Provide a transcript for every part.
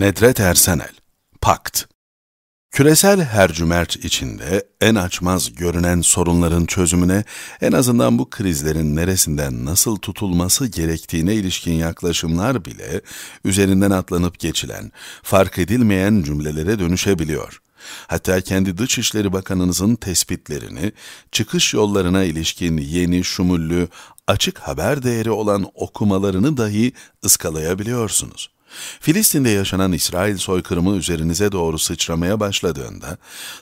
Nedret Ersenel, Pakt Küresel hercümerç içinde en açmaz görünen sorunların çözümüne en azından bu krizlerin neresinden nasıl tutulması gerektiğine ilişkin yaklaşımlar bile üzerinden atlanıp geçilen, fark edilmeyen cümlelere dönüşebiliyor. Hatta kendi Dışişleri Bakanınızın tespitlerini, çıkış yollarına ilişkin yeni, şumullü, açık haber değeri olan okumalarını dahi ıskalayabiliyorsunuz. Filistin'de yaşanan İsrail soykırımı üzerinize doğru sıçramaya başladığında,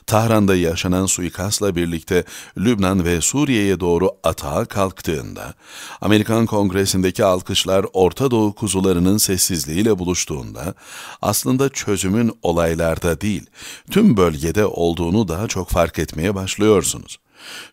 Tahran'da yaşanan suikastla birlikte Lübnan ve Suriye'ye doğru atağa kalktığında, Amerikan Kongresi'ndeki alkışlar Orta Doğu kuzularının sessizliğiyle buluştuğunda, aslında çözümün olaylarda değil, tüm bölgede olduğunu daha çok fark etmeye başlıyorsunuz.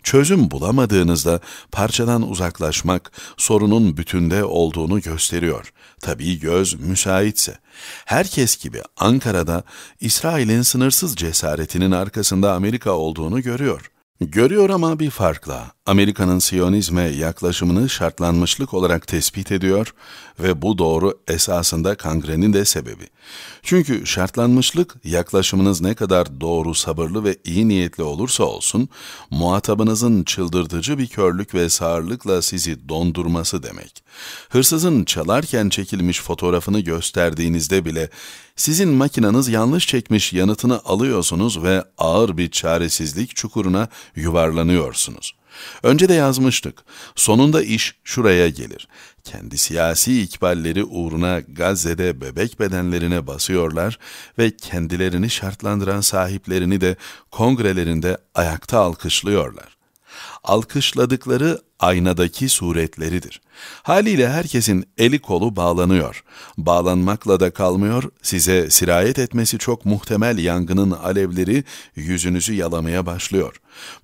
Çözüm bulamadığınızda parçadan uzaklaşmak sorunun bütünde olduğunu gösteriyor. Tabii göz müsaitse. Herkes gibi Ankara'da İsrail'in sınırsız cesaretinin arkasında Amerika olduğunu görüyor. Görüyorum ama bir farkla Amerika'nın Siyonizme yaklaşımını şartlanmışlık olarak tespit ediyor ve bu doğru esasında kangrenin de sebebi. Çünkü şartlanmışlık yaklaşımınız ne kadar doğru, sabırlı ve iyi niyetli olursa olsun, muhatabınızın çıldırtıcı bir körlük ve sağırlıkla sizi dondurması demek. Hırsızın çalarken çekilmiş fotoğrafını gösterdiğinizde bile sizin makineniz yanlış çekmiş yanıtını alıyorsunuz ve ağır bir çaresizlik çukuruna yuvarlanıyorsunuz. Önce de yazmıştık. Sonunda iş şuraya gelir. Kendi siyasi ikballeri uğruna Gazze'de bebek bedenlerine basıyorlar ve kendilerini şartlandıran sahiplerini de kongrelerinde ayakta alkışlıyorlar alkışladıkları aynadaki suretleridir. Haliyle herkesin eli kolu bağlanıyor. Bağlanmakla da kalmıyor, size sirayet etmesi çok muhtemel yangının alevleri yüzünüzü yalamaya başlıyor.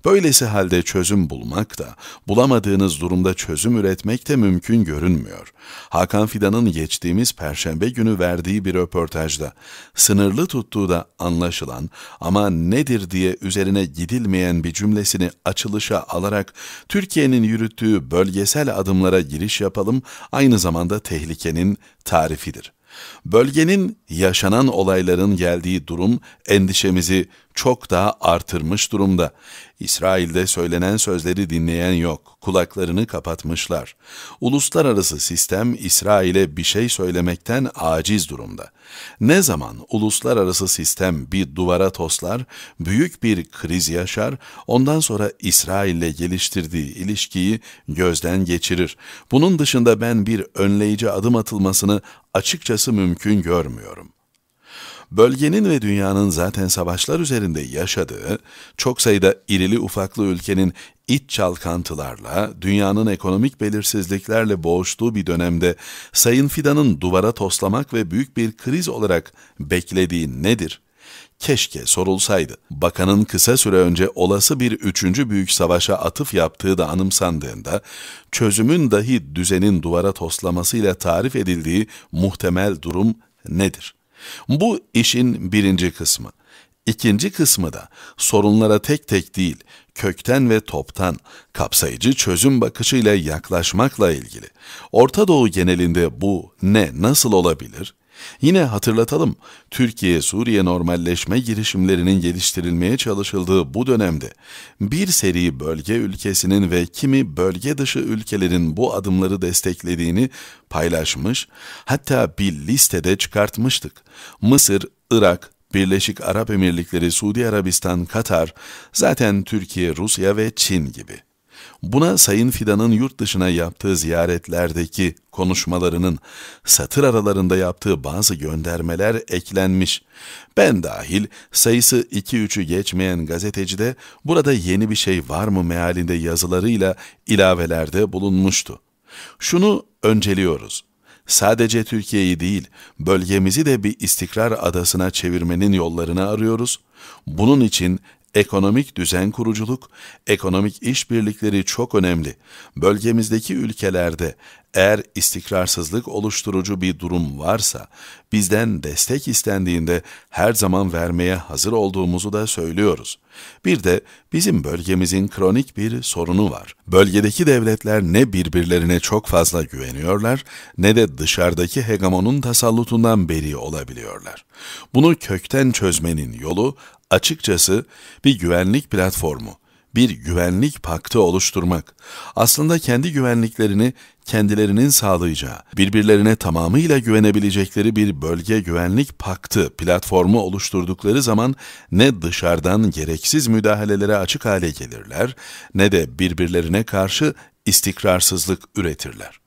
Böylesi halde çözüm bulmak da, bulamadığınız durumda çözüm üretmek de mümkün görünmüyor. Hakan Fidan'ın geçtiğimiz perşembe günü verdiği bir röportajda, sınırlı tuttuğu da anlaşılan ama nedir diye üzerine gidilmeyen bir cümlesini açılışa alarak, Türkiye'nin yürüt yürüttüğü bölgesel adımlara giriş yapalım aynı zamanda tehlikenin tarifidir. Bölgenin, yaşanan olayların geldiği durum endişemizi çok daha artırmış durumda. İsrail'de söylenen sözleri dinleyen yok, kulaklarını kapatmışlar. Uluslararası sistem İsrail'e bir şey söylemekten aciz durumda. Ne zaman uluslararası sistem bir duvara toslar, büyük bir kriz yaşar, ondan sonra İsrail'le geliştirdiği ilişkiyi gözden geçirir. Bunun dışında ben bir önleyici adım atılmasını açıkçası mümkün görmüyorum bölgenin ve dünyanın zaten savaşlar üzerinde yaşadığı, çok sayıda irili ufaklı ülkenin iç çalkantılarla, dünyanın ekonomik belirsizliklerle boğuştuğu bir dönemde Sayın Fidan'ın duvara toslamak ve büyük bir kriz olarak beklediği nedir? Keşke sorulsaydı. Bakanın kısa süre önce olası bir üçüncü büyük savaşa atıf yaptığı da anımsandığında, çözümün dahi düzenin duvara toslamasıyla tarif edildiği muhtemel durum nedir? Bu işin birinci kısmı. İkinci kısmı da sorunlara tek tek değil, kökten ve toptan, kapsayıcı çözüm bakışıyla yaklaşmakla ilgili. Orta Doğu genelinde bu ne, nasıl olabilir? Yine hatırlatalım, Türkiye-Suriye normalleşme girişimlerinin geliştirilmeye çalışıldığı bu dönemde bir seri bölge ülkesinin ve kimi bölge dışı ülkelerin bu adımları desteklediğini paylaşmış, hatta bir listede çıkartmıştık. Mısır, Irak, Birleşik Arap Emirlikleri, Suudi Arabistan, Katar, zaten Türkiye, Rusya ve Çin gibi.'' Buna Sayın Fidan'ın yurt dışına yaptığı ziyaretlerdeki konuşmalarının satır aralarında yaptığı bazı göndermeler eklenmiş. Ben dahil sayısı 2-3'ü geçmeyen gazetecide burada yeni bir şey var mı mealinde yazılarıyla ilavelerde bulunmuştu. Şunu önceliyoruz. Sadece Türkiye'yi değil, bölgemizi de bir istikrar adasına çevirmenin yollarını arıyoruz. Bunun için Ekonomik düzen kuruculuk, ekonomik işbirlikleri çok önemli. Bölgemizdeki ülkelerde eğer istikrarsızlık oluşturucu bir durum varsa, bizden destek istendiğinde her zaman vermeye hazır olduğumuzu da söylüyoruz. Bir de bizim bölgemizin kronik bir sorunu var. Bölgedeki devletler ne birbirlerine çok fazla güveniyorlar ne de dışarıdaki hegemonun tasallutundan beri olabiliyorlar. Bunu kökten çözmenin yolu Açıkçası bir güvenlik platformu, bir güvenlik paktı oluşturmak, aslında kendi güvenliklerini kendilerinin sağlayacağı, birbirlerine tamamıyla güvenebilecekleri bir bölge güvenlik paktı platformu oluşturdukları zaman ne dışarıdan gereksiz müdahalelere açık hale gelirler ne de birbirlerine karşı istikrarsızlık üretirler.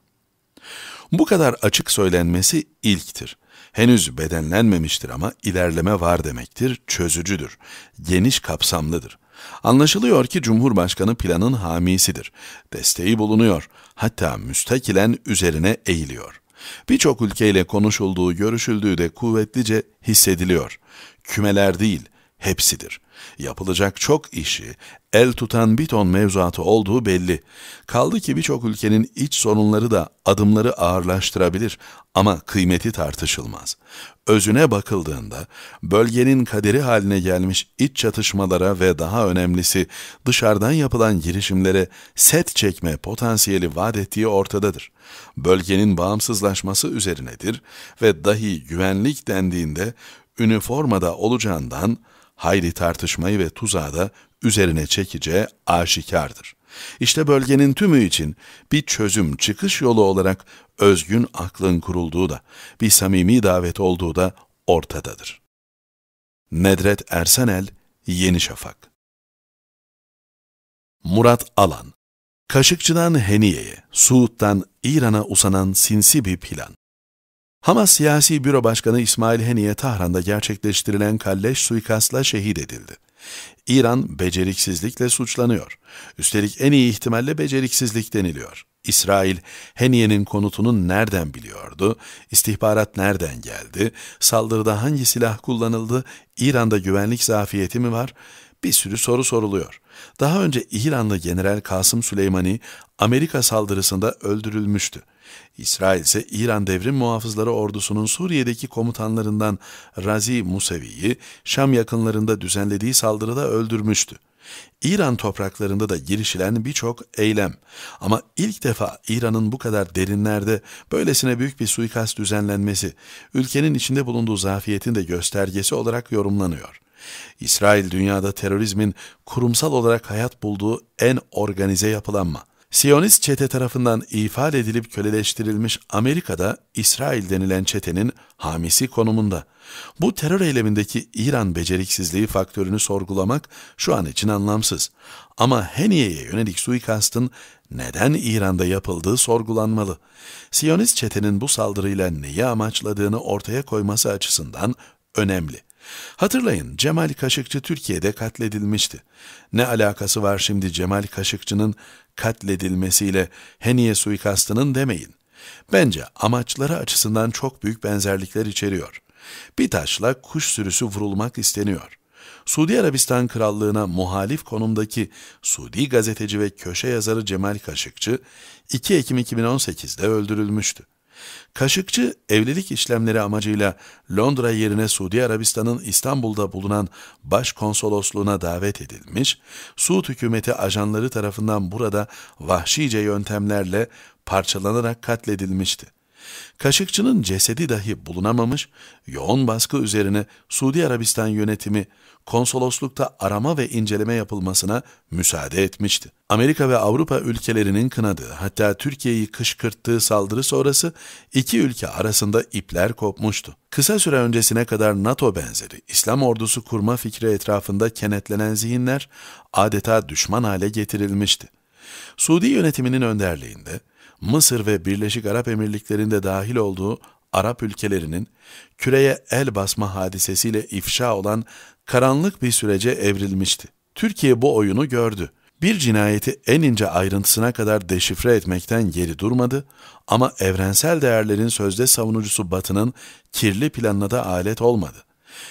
Bu kadar açık söylenmesi ilktir henüz bedenlenmemiştir ama ilerleme var demektir, çözücüdür, geniş kapsamlıdır. Anlaşılıyor ki Cumhurbaşkanı planın hamisidir. Desteği bulunuyor, hatta müstakilen üzerine eğiliyor. Birçok ülkeyle konuşulduğu, görüşüldüğü de kuvvetlice hissediliyor. Kümeler değil, hepsidir. Yapılacak çok işi el tutan bir ton mevzuatı olduğu belli. Kaldı ki birçok ülkenin iç sorunları da adımları ağırlaştırabilir ama kıymeti tartışılmaz. Özüne bakıldığında bölgenin kaderi haline gelmiş iç çatışmalara ve daha önemlisi dışarıdan yapılan girişimlere set çekme potansiyeli vaat ettiği ortadadır. Bölgenin bağımsızlaşması üzerinedir ve dahi güvenlik dendiğinde üniformada olacağından hayli tartışmayı ve tuzağı da üzerine çekeceği aşikardır. İşte bölgenin tümü için bir çözüm çıkış yolu olarak özgün aklın kurulduğu da, bir samimi davet olduğu da ortadadır. Nedret Ersenel, Yeni Şafak Murat Alan Kaşıkçıdan Heniye'ye, Suud'dan İran'a usanan sinsi bir plan. Hamas Siyasi Büro Başkanı İsmail Heniye Tahran'da gerçekleştirilen kalleş suikastla şehit edildi. İran beceriksizlikle suçlanıyor. Üstelik en iyi ihtimalle beceriksizlik deniliyor. İsrail, Heniye'nin konutunu nereden biliyordu, istihbarat nereden geldi, saldırıda hangi silah kullanıldı, İran'da güvenlik zafiyeti mi var, bir sürü soru soruluyor. Daha önce İranlı General Kasım Süleymani Amerika saldırısında öldürülmüştü. İsrail ise İran Devrim Muhafızları Ordusu'nun Suriye'deki komutanlarından Razi Musevi'yi Şam yakınlarında düzenlediği saldırıda öldürmüştü. İran topraklarında da girişilen birçok eylem ama ilk defa İran'ın bu kadar derinlerde böylesine büyük bir suikast düzenlenmesi ülkenin içinde bulunduğu zafiyetin de göstergesi olarak yorumlanıyor. İsrail dünyada terörizmin kurumsal olarak hayat bulduğu en organize yapılanma. Siyonist çete tarafından ifade edilip köleleştirilmiş Amerika'da İsrail denilen çetenin hamisi konumunda. Bu terör eylemindeki İran beceriksizliği faktörünü sorgulamak şu an için anlamsız. Ama Heniye'ye yönelik suikastın neden İran'da yapıldığı sorgulanmalı. Siyonist çetenin bu saldırıyla neyi amaçladığını ortaya koyması açısından önemli. Hatırlayın Cemal Kaşıkçı Türkiye'de katledilmişti. Ne alakası var şimdi Cemal Kaşıkçı'nın katledilmesiyle Heniye suikastının demeyin. Bence amaçları açısından çok büyük benzerlikler içeriyor. Bir taşla kuş sürüsü vurulmak isteniyor. Suudi Arabistan Krallığına muhalif konumdaki Suudi gazeteci ve köşe yazarı Cemal Kaşıkçı 2 Ekim 2018'de öldürülmüştü. Kaşıkçı evlilik işlemleri amacıyla Londra yerine Suudi Arabistan'ın İstanbul'da bulunan başkonsolosluğuna davet edilmiş, Suud hükümeti ajanları tarafından burada vahşice yöntemlerle parçalanarak katledilmişti. Kaşıkçı'nın cesedi dahi bulunamamış, yoğun baskı üzerine Suudi Arabistan yönetimi konsoloslukta arama ve inceleme yapılmasına müsaade etmişti. Amerika ve Avrupa ülkelerinin kınadığı hatta Türkiye'yi kışkırttığı saldırı sonrası iki ülke arasında ipler kopmuştu. Kısa süre öncesine kadar NATO benzeri İslam ordusu kurma fikri etrafında kenetlenen zihinler adeta düşman hale getirilmişti. Suudi yönetiminin önderliğinde Mısır ve Birleşik Arap Emirlikleri'nde dahil olduğu Arap ülkelerinin küreye el basma hadisesiyle ifşa olan karanlık bir sürece evrilmişti. Türkiye bu oyunu gördü. Bir cinayeti en ince ayrıntısına kadar deşifre etmekten geri durmadı ama evrensel değerlerin sözde savunucusu Batı'nın kirli planına da alet olmadı.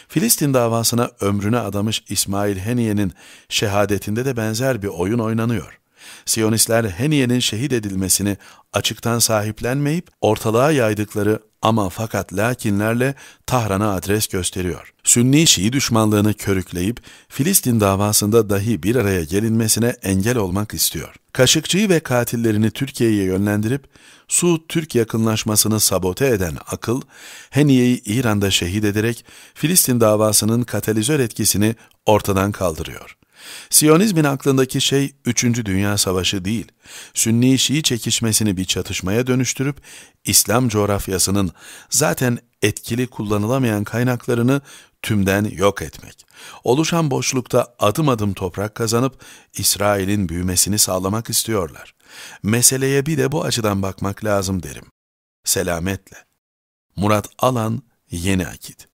Filistin davasına ömrünü adamış İsmail Heniye'nin şehadetinde de benzer bir oyun oynanıyor. Siyonistler Heniye'nin şehit edilmesini açıktan sahiplenmeyip ortalığa yaydıkları ama fakat lakinlerle Tahran'a adres gösteriyor. Sünni Şii düşmanlığını körükleyip Filistin davasında dahi bir araya gelinmesine engel olmak istiyor. Kaşıkçıyı ve katillerini Türkiye'ye yönlendirip Su-Türk yakınlaşmasını sabote eden akıl, Heniye'yi İran'da şehit ederek Filistin davasının katalizör etkisini ortadan kaldırıyor. Siyonizmin aklındaki şey 3. Dünya Savaşı değil, Sünni-Şii çekişmesini bir çatışmaya dönüştürüp İslam coğrafyasının zaten etkili kullanılamayan kaynaklarını tümden yok etmek. Oluşan boşlukta adım adım toprak kazanıp İsrail'in büyümesini sağlamak istiyorlar. Meseleye bir de bu açıdan bakmak lazım derim. Selametle. Murat Alan, Yeni Akit